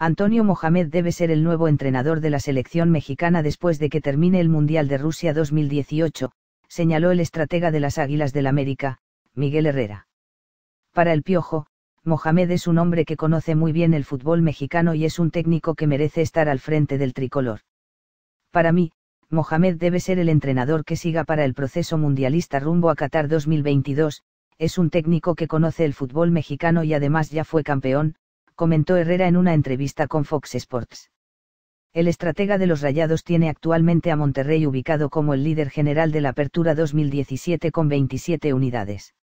Antonio Mohamed debe ser el nuevo entrenador de la selección mexicana después de que termine el Mundial de Rusia 2018, señaló el estratega de las Águilas del América, Miguel Herrera. Para el Piojo, Mohamed es un hombre que conoce muy bien el fútbol mexicano y es un técnico que merece estar al frente del tricolor. Para mí, Mohamed debe ser el entrenador que siga para el proceso mundialista rumbo a Qatar 2022, es un técnico que conoce el fútbol mexicano y además ya fue campeón, comentó Herrera en una entrevista con Fox Sports. El estratega de los Rayados tiene actualmente a Monterrey ubicado como el líder general de la Apertura 2017 con 27 unidades.